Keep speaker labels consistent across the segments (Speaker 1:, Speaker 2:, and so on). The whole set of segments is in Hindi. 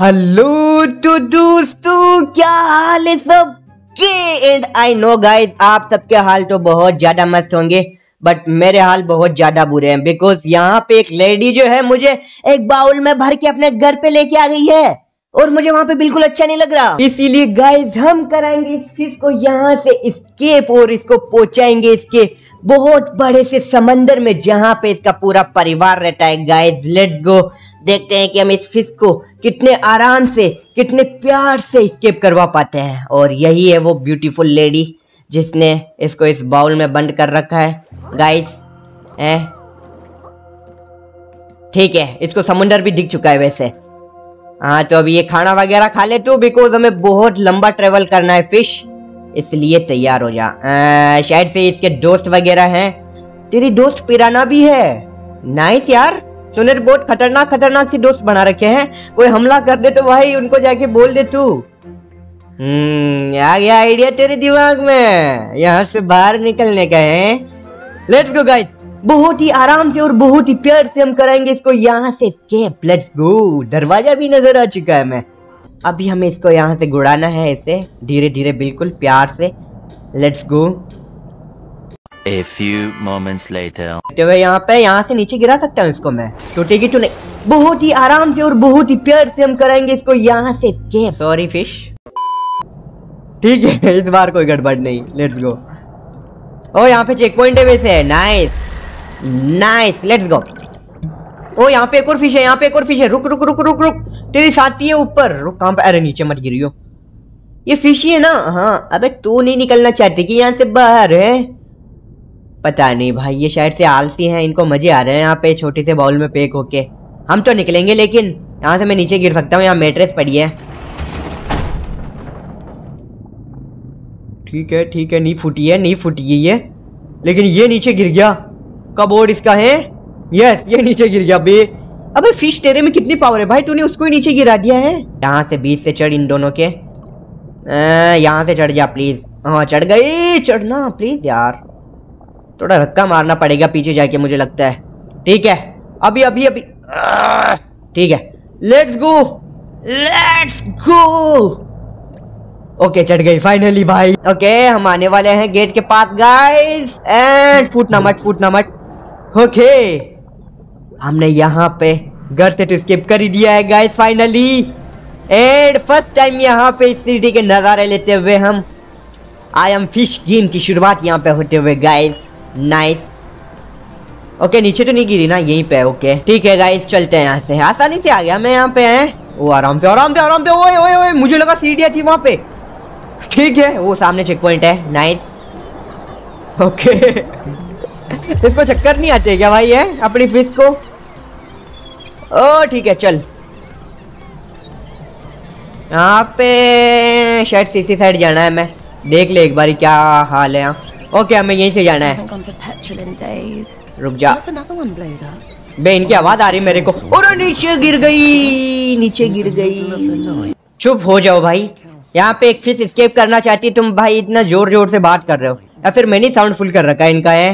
Speaker 1: हेलो तो दोस्तों क्या हाल है सबके एंड आई नो गाइस आप सबके हाल तो बहुत ज्यादा मस्त होंगे बट मेरे हाल बहुत ज्यादा बुरे हैं बिकॉज यहाँ पे एक लेडी जो है मुझे एक बाउल में भर के अपने घर पे लेके आ गई है और मुझे वहां पे बिल्कुल अच्छा नहीं लग रहा इसीलिए गाइस हम कराएंगे इस चीज को यहाँ से स्केप और इसको पहुंचाएंगे इसके बहुत बड़े से समंदर में जहाँ पे इसका पूरा परिवार रहता है गाइस लेट्स गो देखते हैं कि हम इस फिश को कितने आराम से कितने प्यार से स्केप करवा पाते हैं और यही है वो ब्यूटीफुल लेडी जिसने इसको इस बाउल में बंद कर रखा है गाइस है ठीक है इसको समुंदर भी दिख चुका है वैसे हाँ तो अभी ये खाना वगैरह खा ले तू बिकॉज हमें बहुत लंबा ट्रेवल करना है फिश इसलिए तैयार हो जा शायद से इसके दोस्त वगैरह हैं तेरी दोस्त पिराना भी है नाइस यार तूने बहुत खतरनाक खतरनाक सी दोस्त बना रखे हैं कोई हमला कर दे तो भाई उनको जाके बोल दे तू हम्म, आ गया आइडिया तेरे दिमाग में यहाँ से बाहर निकलने का है लेट्स गो गाइस बहुत ही आराम से और बहुत ही प्यार से हम करेंगे इसको यहाँ से स्केप लेट्स गो दरवाजा भी नजर आ चुका है मैं अभी हमें इसको यहाँ से गुड़ाना है इसे धीरे धीरे बिल्कुल प्यार से let's go A few moments later. तो यहाँ पे यहाँ से नीचे गिरा सकता हूँ इसको मैं टूटेगी तो नहीं बहुत ही आराम से और बहुत ही प्यार से हम करेंगे इसको यहाँ से स्केप सॉरी फिश ठीक है इस बार कोई गड़बड़ नहीं लेट्स गो ओ यहाँ पे चेक पॉइंट है वैसे nice nice let's go oh यहाँ पे एक और फिश है यहाँ पे एक और फिश है रुक रुक रुक रुक रुक तेरी साथी है ऊपर रुक कहाँ पे अरे नीचे मत गिरी हो ये फिश ही है ना हाँ अबे तू नहीं निकलना चाहती कि यहाँ से बाहर है पता नहीं भाई ये शायद से आलसी हैं इनको मजे आ रहे हैं यहाँ पे छोटे से बाउल में पैक होके हम तो निकलेंगे लेकिन यहाँ से मैं नीचे गिर सकता हूँ यहाँ मेट्रेस पड़ी है ठीक है ठीक है नी फूटी है नी फूटी है ये लेकिन ये नीचे गिर गया कब और इसका है यस ये नीचे गिर गया अभी अबे फिश तेरे में कितनी पावर है भाई तूने उसको ही नीचे गिरा दिया है यहाँ से बीच से चढ़ इन दोनों के अं, यहाँ से चढ़ जा प्लीज हाँ चढ़ गई चढ़ना प्लीज यार थोड़ा धक्का मारना पड़ेगा पीछे जाके मुझे लगता है ठीक है अभी अभी अभी ठीक है let's go let's go okay चढ़ गई फाइनली भाई ओके हम आने वाले हैं गेट के पास गाइस एंड फुट नमट फुट नमट ओके हमने यहाँ पे घर से तो स्किप कर ही दिया है guys finally and first time यहाँ पे इस सिटी के नज़ारे लेते हुए हम आई एम फिश गेम की शुरुआत यहाँ पे होते हुए गाइस नाइस ओके नीचे तो नहीं गिरी ना यहीं पे ओके ठीक है गाइस चलते हैं यहाँ से आसानी से आ गया मैं यहाँ पे है वो आराम से आराम से आराम से ओए ओए ओए मुझे लगा सीढ़िया थी वहाँ पे ठीक है वो सामने चेक पॉइंट है नाइस ओके इसको चक्कर नहीं आते क्या भाई है अपनी फिश को ओ ठीक है चल यहाँ पे शायद सीसी साइड जाना है मैं देख ले एक बार क्या हाल है यहाँ ओके हमें यहीं से जाना है रुक जा बे इनकी आवाज आ रही मेरे को और नीचे गिर गई नीचे गिर गई चुप हो जाओ भाई यहाँ पे एक फिश स्केप करना चाहती तुम भाई इतना जोर जोर से बात कर रहे हो या फिर मैंने साउंड फुल कर रखा है इनका है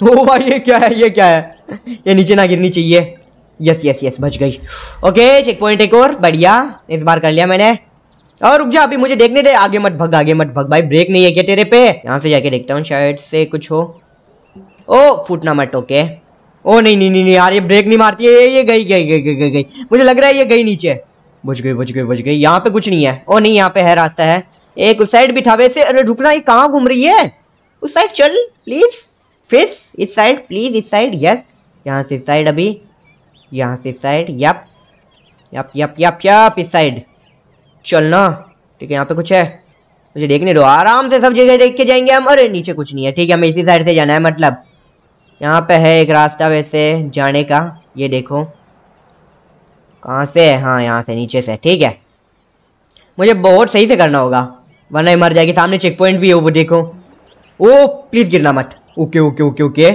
Speaker 1: तो भाई ये क्या है ये क्या है ये नीचे ना गिरनी चाहिए यस यस यस बच गई ओके चेक पॉइंट एक और बढ़िया इस बार कर लिया मैंने और रुक जा अभी मुझे देखने दे आगे मत भग आगे मत भग भाई ब्रेक नहीं है क्या तेरे पे यहाँ से जाके देखता हूँ शायद से कुछ हो ओ फूटना मत ओके ओ नहीं नहीं नहीं यार ये ब्रेक नहीं मारती है ये ये गई गई गई गई गई गई मुझे लग रहा है ये गई नीचे बुझ गई बुझ गई बुझ गई यहाँ पे कुछ नहीं है ओ नहीं यहाँ पे है रास्ता है एक उस साइड था वैसे अरे रुकना ये कहाँ घूम रही है उस साइड चल प्लीज फिस इस साइड प्लीज इस साइड यस यहाँ से इस साइड अभी यहाँ से side yup yup yup yup yup इस साइड चलना ठीक है यहाँ पे कुछ है मुझे देखने दो आराम से सब जगह देख के जाएंगे हम अरे नीचे कुछ नहीं है ठीक है हमें इसी साइड से जाना है मतलब यहाँ पे है एक रास्ता वैसे जाने का ये देखो कहाँ से है हाँ यहाँ से नीचे से ठीक है मुझे बहुत सही से करना होगा वरना मर जाएगी सामने चेक पॉइंट भी है वो देखो ओ प्लीज़ गिरना मत okay okay okay okay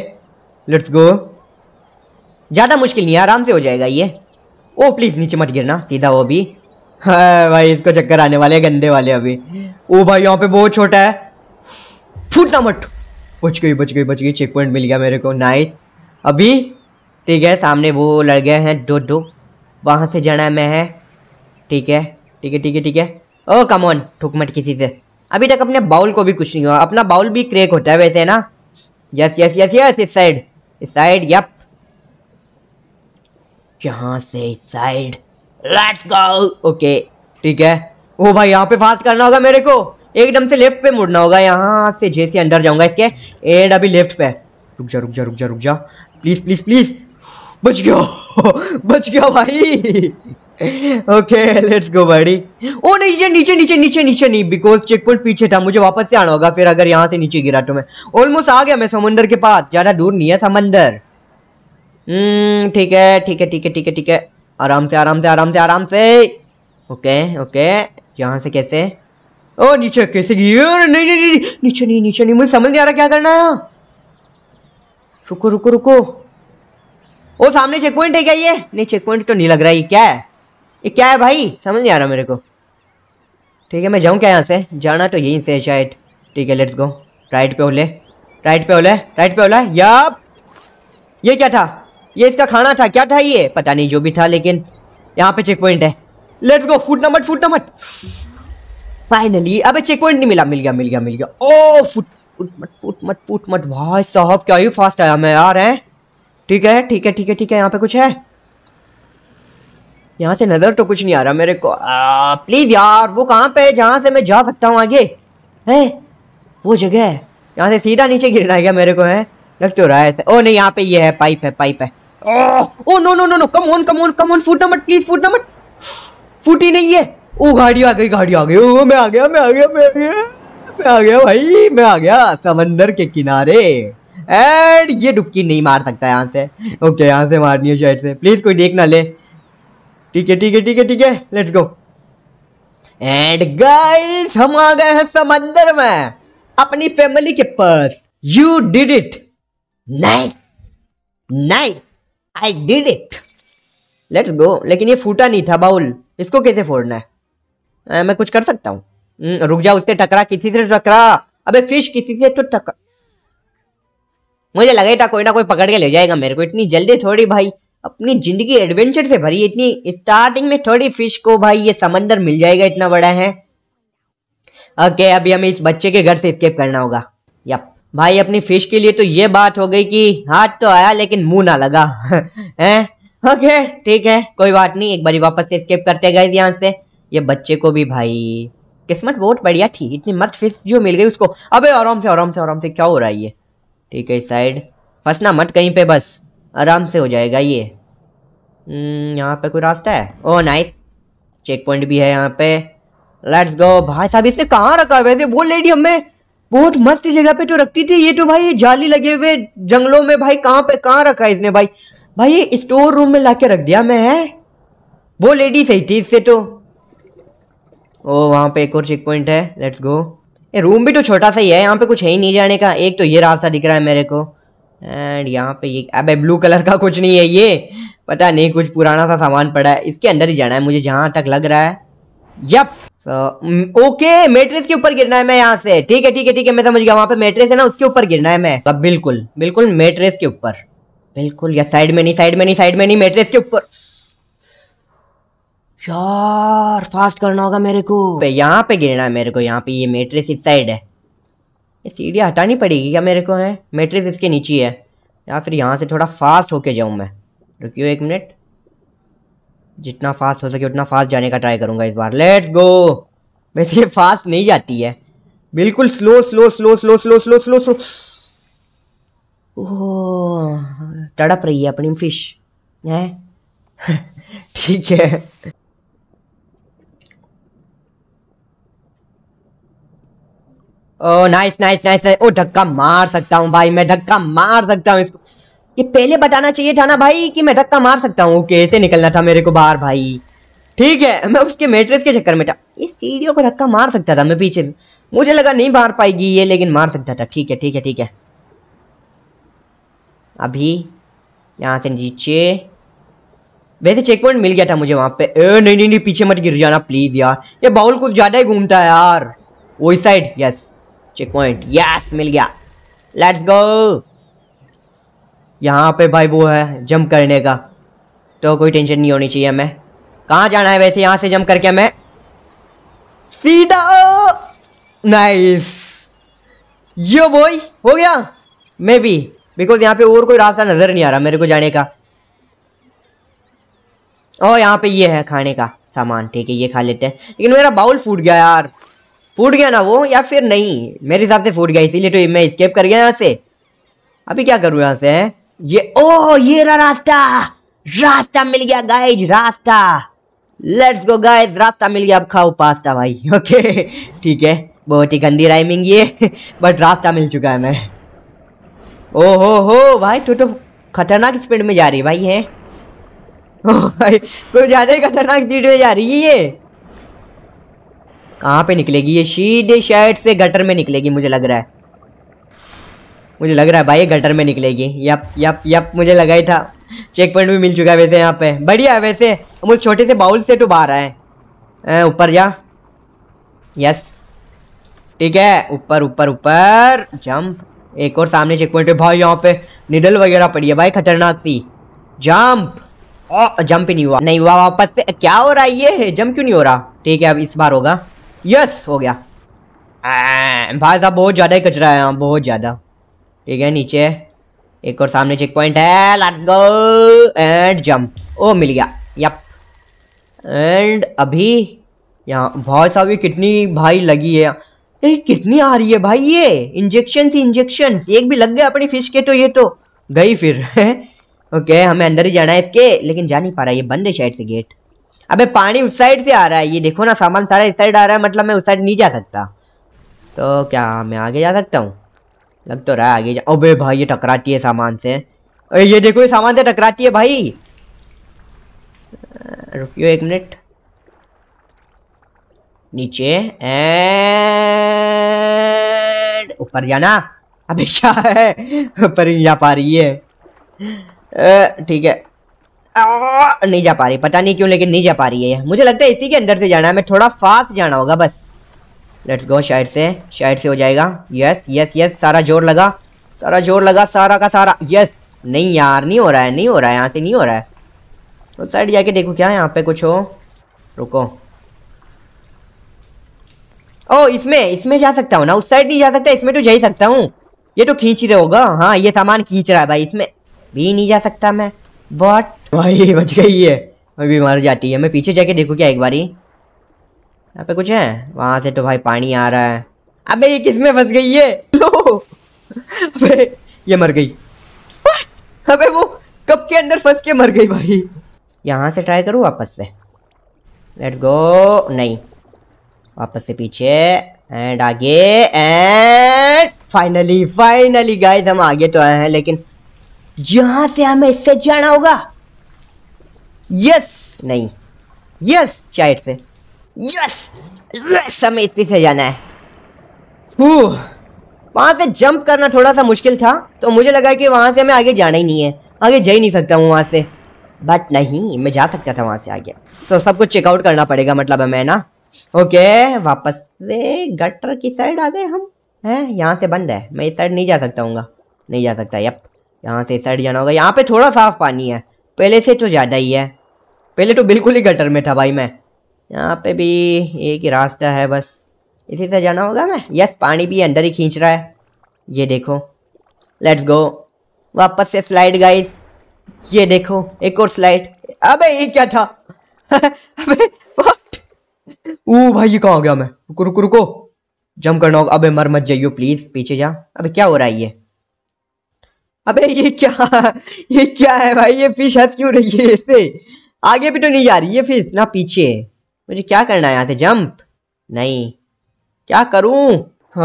Speaker 1: let's go ज़्यादा मुश्किल नहीं है आराम से हो जाएगा ये ओ प्लीज़ नीचे मत गिरना सीधा वो भी हाँ भाई इसको चक्कर आने वाले गंदे वाले अभी ओ भाई यहाँ पे बहुत छोटा है फूटना मट बच गई बच गई बच गई चेक पॉइंट मिल गया मेरे को नाइस अभी ठीक है सामने वो लड़ गए हैं दो दो वहाँ से जाना है मैं है ठीक है ठीक है ठीक है ठीक है ओ ऑन ठुक मट किसी से अभी तक अपने बाउल को भी कुछ नहीं हुआ अपना बाउल भी क्रेक होता है वैसे ना यस यस यस यस इस साइड इस साइड यप यहाँ से इस साइड लेट्स गो ओके ठीक है ओ भाई यहाँ पे फास्ट करना होगा मेरे को एकदम से लेफ्ट पे मुड़ना होगा यहाँ से जैसे से अंडर जाऊंगा इसके एंड अभी लेफ्ट पे रुक जा रुक जा रुक जा रुक जा प्लीज प्लीज प्लीज बच गया बच गया भाई ओके लेट्स गो बड़ी ओ नहीं ये नीचे नीचे नीचे नीचे नहीं बिकॉज चेक पॉइंट पीछे था मुझे वापस से आना होगा फिर अगर यहाँ से नीचे गिरा तो मैं ऑलमोस्ट आ गया मैं समुंदर के पास ज़्यादा दूर नहीं है समंदर ठीक हम्म, ठीक है ठीक है ठीक है ठीक है आराम से आराम से आराम से आराम से ओके ओके यहाँ से कैसे ओ नीचे कैसे गिर नहीं नहीं नहीं नीचे नहीं नीचे नहीं मुझे समझ नहीं आ रहा क्या करना है रुको रुको रुको ओ सामने चेक पॉइंट है क्या ये नहीं चेक पॉइंट तो नहीं लग रहा है ये क्या है ये क्या है भाई समझ नहीं आ रहा मेरे को ठीक है मैं जाऊँ क्या यहाँ से जाना तो यहीं से शायद ठीक है लेट्स गो राइट पे ओले राइट पे ओले राइट पे ओला या ये क्या था ये इसका खाना था क्या था ये पता नहीं जो भी था लेकिन यहाँ पे चेक पॉइंट है let's go foot number foot number finally अबे चेक पॉइंट नहीं मिला मिल गया मिल गया मिल गया ओ फुट फुट मत फुट मत फुट मत भाई साहब क्या ही फास्ट आया मैं यार है ठीक है ठीक है ठीक है ठीक है यहाँ पे कुछ है यहाँ से नज़र तो कुछ नहीं आ रहा मेरे को आ, प्लीज़ यार वो कहाँ पे है जहाँ से मैं जा सकता हूँ आगे है वो जगह है यहाँ से सीधा नीचे गिरना है क्या मेरे को है लग तो रहा है ओ नहीं यहाँ पे ये है पाइप है पाइप है Oh, no no no no come on come on come on foot Foot please foot foot number. ही नहीं है. ओ गाड़ी आ गई, गाड़ी आ गई. ओ मैं आ गया, मैं आ गया, मैं आ गया, मैं आ गया भाई, मैं आ गया समंदर के किनारे. एंड ये डुबकी नहीं मार सकता यहाँ से ओके okay, यहाँ से मारनी है शायद से प्लीज कोई देख ना ले ठीक है ठीक है ठीक है ठीक है लेट्स गो एंड गाइस हम आ गए हैं समंदर में अपनी फैमिली के पास you did it nice nice I did it let's go लेकिन ये फूटा नहीं था बाउल इसको कैसे फोड़ना है आ, मैं कुछ कर सकता हूँ हम्म, रुक जा उससे टकरा किसी से टकरा अबे फिश किसी से तो टकरा मुझे लगा था कोई ना कोई पकड़ के ले जाएगा मेरे को इतनी जल्दी थोड़ी भाई अपनी जिंदगी एडवेंचर से भरी इतनी स्टार्टिंग में थोड़ी फिश को भाई ये समंदर मिल जाएगा इतना बड़ा है ओके अभी हमें इस बच्चे के घर से स्केप करना होगा यप भाई अपनी फिश के लिए तो ये बात हो गई कि हाथ तो आया लेकिन मुंह ना लगा है ओके ठीक है कोई बात नहीं एक बारी वापस से स्केप करते गए यहाँ से ये बच्चे को भी भाई किस्मत बहुत बढ़िया थी इतनी मस्त फिश जो मिल गई उसको अबे आराम से आराम से आराम से क्या हो रहा है ये ठीक है साइड फंसना मत कहीं पे बस आराम से हो जाएगा ये हम्म, यहाँ पे कोई रास्ता है ओ नाइस चेक पॉइंट भी है यहाँ पे लेट्स गो भाई साहब इसने कहाँ रखा है वैसे वो लेडी हमें बहुत मस्त जगह पे तो रखती थी ये तो भाई जाली लगे हुए जंगलों में भाई कहाँ पे कहाँ रखा इसने भाई भाई ये स्टोर रूम में लाके रख दिया मैं वो लेडी सही थी इससे तो ओ वहाँ पे एक और चेक पॉइंट है लेट्स गो ये रूम भी तो छोटा सा ही है यहाँ पे कुछ है ही नहीं जाने का एक तो ये रास्ता दिख रहा है मेरे को एंड यहाँ पे ये अबे ब्लू कलर का कुछ नहीं है ये पता नहीं कुछ पुराना सा सामान पड़ा है इसके अंदर ही जाना है मुझे जहाँ तक लग रहा है यप सो ओके मेट्रिस के ऊपर गिरना है मैं यहाँ से ठीक है ठीक है ठीक है मैं समझ गया वहां पे मेट्रिस है ना उसके ऊपर गिरना है मैं तो बिल्कुल बिल्कुल मेट्रिस के ऊपर बिल्कुल या साइड में नहीं साइड में नहीं साइड में नहीं मेट्रिस के ऊपर यार फास्ट करना होगा मेरे को पे यहाँ पे गिरना है मेरे को यहाँ पे ये यह मेट्रिस इस साइड है ये सीढ़ी हटानी पड़ेगी क्या मेरे को है मेट्रिस इसके नीचे है या फिर यहाँ से थोड़ा फास्ट होके जाऊँ मैं रुकियो एक मिनट जितना फास्ट हो सके उतना फास्ट जाने का ट्राई करूंगा इस बार लेट्स गो वैसे ये फास्ट नहीं जाती है बिल्कुल slow slow slow slow slow slow slow slow oh तड़प रही है अपनी फिश है ठीक है oh nice nice nice oh धक्का मार सकता हूँ भाई मैं धक्का मार सकता हूँ इसको ये पहले बताना चाहिए था ना भाई कि मैं धक्का मार सकता हूँ कैसे निकलना था मेरे को बाहर भाई ठीक है मैं उसके मेट्रेस के चक्कर में था ये सीढ़ियों को धक्का मार सकता था मैं पीछे मुझे लगा नहीं मार पाएगी ये लेकिन मार सकता था ठीक है ठीक है ठीक है अभी यहाँ से नीचे वैसे चेक पॉइंट मिल गया था मुझे वहाँ पे ए नहीं नहीं नहीं पीछे मत गिर जाना प्लीज़ यार ये बाउल कुछ ज़्यादा ही घूमता है यार वो side yes checkpoint yes मिल गया लेट्स गो यहाँ पे भाई वो है जंप करने का तो कोई टेंशन नहीं होनी चाहिए हमें कहाँ जाना है वैसे यहाँ से जंप करके हमें सीधा नाइस यो बॉय हो गया मे बी बिकॉज यहाँ पे और कोई रास्ता नज़र नहीं आ रहा मेरे को जाने का और यहाँ पे ये है खाने का सामान ठीक है ये खा लेते हैं लेकिन मेरा बाउल फूट गया यार फूट गया ना वो या फिर नहीं मेरे हिसाब से फूट गया इसीलिए तो मैं स्केप कर गया यहाँ से अभी क्या करूँ यहाँ से है? ये ओ ये रास्ता रास्ता मिल गया गाइज रास्ता लेट्स गो गाइज रास्ता मिल गया अब खाओ पास्ता भाई ओके ठीक है बहुत ही गंदी राइमिंग ये बट रास्ता मिल चुका है मैं ओ हो हो भाई तो तो खतरनाक स्पीड में जा रही भाई है ओ भाई तो ज़्यादा ही खतरनाक स्पीड में जा रही है ये कहाँ पे निकलेगी ये शीधे शायद से गटर में निकलेगी मुझे लग रहा है मुझे लग रहा है भाई गटर में निकलेगी यप यप यप मुझे लगा ही था चेक पॉइंट भी मिल चुका है वैसे यहाँ पे बढ़िया है वैसे हम उस छोटे से बाउल से तो बाहर आए ऊपर जा यस ठीक है ऊपर ऊपर ऊपर जंप एक और सामने चेक पॉइंट भाई यहाँ पे निडल वगैरह पड़ी है भाई खतरनाक सी जंप ओ जंप ही नहीं हुआ नहीं हुआ वापस से क्या हो रहा है ये जंप क्यों नहीं हो रहा ठीक है अब इस बार होगा यस हो गया भाई साहब बहुत ज़्यादा ही कचरा है यहाँ बहुत ज़्यादा ये है नीचे एक और सामने चेक पॉइंट है let's go and jump oh मिल गया यप एंड अभी यहाँ भाई साहब ये कितनी भाई लगी है ये कितनी आ रही है भाई ये इंजेक्शन इंजेक्शन एक भी लग गया अपनी फिश के तो ये तो गई फिर ओके हमें अंदर ही जाना है इसके लेकिन जा नहीं पा रहा है ये बंद है शायद से गेट अबे पानी उस साइड से आ रहा है ये देखो ना सामान सारा इस साइड आ रहा है मतलब मैं उस साइड नहीं जा सकता तो क्या मैं आगे जा सकता हूँ लग तो रहा है आगे जा अबे भाई ये टकराती है सामान से अरे ये देखो ये सामान से टकराती है भाई रुकियो एक मिनट नीचे एंड ऊपर जाना अभी क्या है ऊपर नहीं जा पा रही है ठीक है नहीं जा पा रही पता नहीं क्यों लेकिन नहीं जा पा रही है मुझे लगता है इसी के अंदर से जाना है मैं थोड़ा फास्ट जाना होगा बस लेट्स गो शायद से शायद से हो जाएगा यस यस यस सारा जोर लगा सारा जोर लगा सारा का सारा यस नहीं यार नहीं हो रहा है नहीं हो रहा है यहाँ से नहीं हो रहा है तो साइड जाके देखो क्या यहाँ पे कुछ हो रुको ओ oh, इसमें इसमें जा सकता हूँ ना उस साइड नहीं जा सकता इसमें तो जा ही सकता हूँ ये तो खींच रहे होगा हाँ ये सामान खींच रहा है भाई इसमें भी नहीं जा सकता मैं बट भाई बच गई है अभी मार जाती है मैं पीछे जाके देखू क्या एक बारी यहाँ पे कुछ है वहां से तो भाई पानी आ रहा है अबे ये किस में फंस गई है लो अबे ये मर गई अबे वो कब के अंदर फंस के मर गई भाई यहाँ से ट्राई करूँ वापस से लेट्स गो नहीं वापस से पीछे एंड आगे एंड फाइनली फाइनली गाइस हम आगे तो आए हैं लेकिन यहाँ से हमें इससे जाना होगा यस नहीं यस चाइट से यस यस हमें इतनी से जाना है वहाँ से जंप करना थोड़ा सा मुश्किल था तो मुझे लगा कि वहाँ से हमें आगे जाना ही नहीं है आगे जा ही नहीं सकता हूँ वहाँ से बट नहीं मैं जा सकता था वहाँ से आगे सो so, सब कुछ चेकआउट करना पड़ेगा मतलब हमें ना ओके वापस से गटर की साइड आ गए हम हैं यहाँ से बंद है मैं इस साइड नहीं जा सकता हूँ नहीं जा सकता यप यहाँ से इस साइड जाना होगा यहाँ पे थोड़ा साफ पानी है पहले से तो ज़्यादा ही है पहले तो बिल्कुल ही गटर में था भाई मैं यहाँ पे भी एक ही रास्ता है बस इसी से जाना होगा मैं यस पानी भी अंदर ही खींच रहा है ये देखो लेट्स गो वापस से स्लाइड गाइस ये देखो एक और स्लाइड अबे ये क्या था अबे व्हाट ओ भाई ये कहाँ गया मैं रुको रुको रुको जम करना होगा अबे मर मत जाइयो प्लीज पीछे जा अबे क्या हो रहा है ये अबे ये क्या ये क्या है भाई ये फिश हंस क्यों रही है इससे आगे भी तो नहीं जा रही ये फिश ना पीछे मुझे क्या करना है यहाँ से जंप नहीं क्या करूँ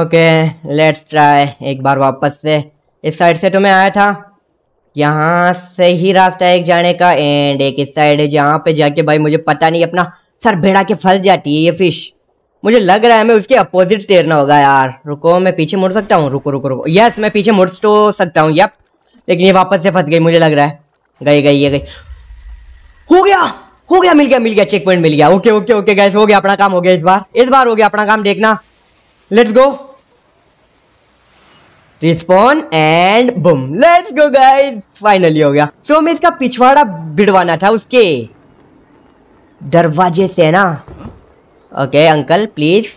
Speaker 1: ओके लेट्स ट्राई एक बार वापस से इस साइड से तो मैं आया था यहाँ से ही रास्ता एक जाने का एंड एक इस साइड है जहाँ पे जाके भाई मुझे पता नहीं अपना सर भेड़ा के फंस जाती है ये फिश मुझे लग रहा है मैं उसके अपोजिट तैरना होगा यार रुको मैं पीछे मुड़ सकता हूँ रुको रुको रुको यस मैं पीछे मुड़ तो सकता हूँ यप लेकिन ये वापस से फंस गई मुझे लग रहा है गई गई ये गई हो गया हो गया मिल गया मिल गया चेक पॉइंट मिल गया ओके ओके ओके गैस हो गया अपना काम हो गया इस बार इस बार हो गया अपना काम देखना let's go respawn and boom let's go guys finally हो गया सो so, हमें इसका पिछवाड़ा बिड़वाना था उसके दरवाजे से ना ओके okay, अंकल प्लीज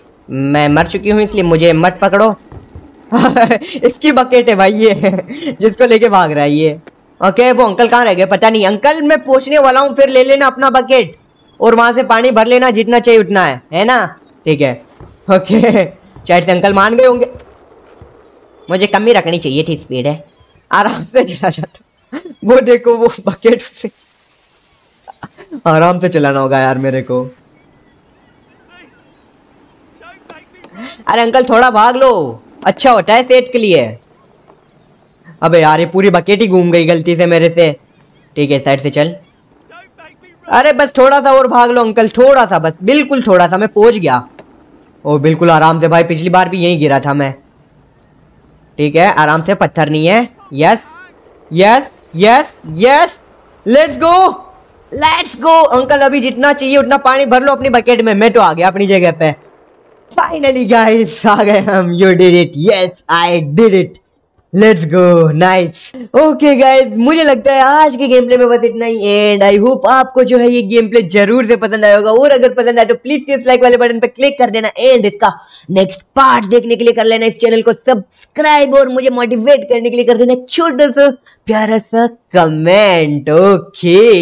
Speaker 1: मैं मर चुकी हूँ इसलिए मुझे मत पकड़ो इसकी बकेट है भाई ये जिसको लेके भाग रहा है ये ओके वो अंकल कहाँ रह गए पता नहीं अंकल मैं पूछने वाला हूँ फिर ले लेना अपना बकेट और वहां से पानी भर लेना जितना चाहिए उतना है है ना ठीक है ओके शायद से अंकल मान गए होंगे मुझे कम ही रखनी चाहिए थी स्पीड है आराम से चला जाता वो देखो वो बकेट से आराम से चलाना होगा यार मेरे को अरे अंकल थोड़ा भाग लो अच्छा होता है सेहत के लिए अबे यार ये पूरी बकेट ही घूम गई गलती से मेरे से ठीक है साइड से चल अरे बस थोड़ा सा और भाग लो अंकल थोड़ा सा बस बिल्कुल थोड़ा सा मैं पहुंच गया ओ बिल्कुल आराम से भाई पिछली बार भी यहीं गिरा था मैं ठीक है आराम से पत्थर नहीं है yes yes yes yes let's go let's go uncle अभी जितना चाहिए उतना पानी भर लो अपनी बकेट में मैं तो आ गया अपनी जगह पे फाइनली गाइस आ गए हम you did it yes I did it let's go nice okay guys मुझे लगता है आज के गेम प्ले में बस इतना ही एंड आई होप आपको जो है ये गेम प्ले जरूर से पसंद आया होगा और अगर पसंद आए तो प्लीज इस लाइक वाले बटन पर क्लिक कर देना एंड इसका नेक्स्ट पार्ट देखने के लिए कर लेना इस चैनल को सब्सक्राइब और मुझे मोटिवेट करने के लिए कर देना छोटा सा प्यारा सा कमेंट ओके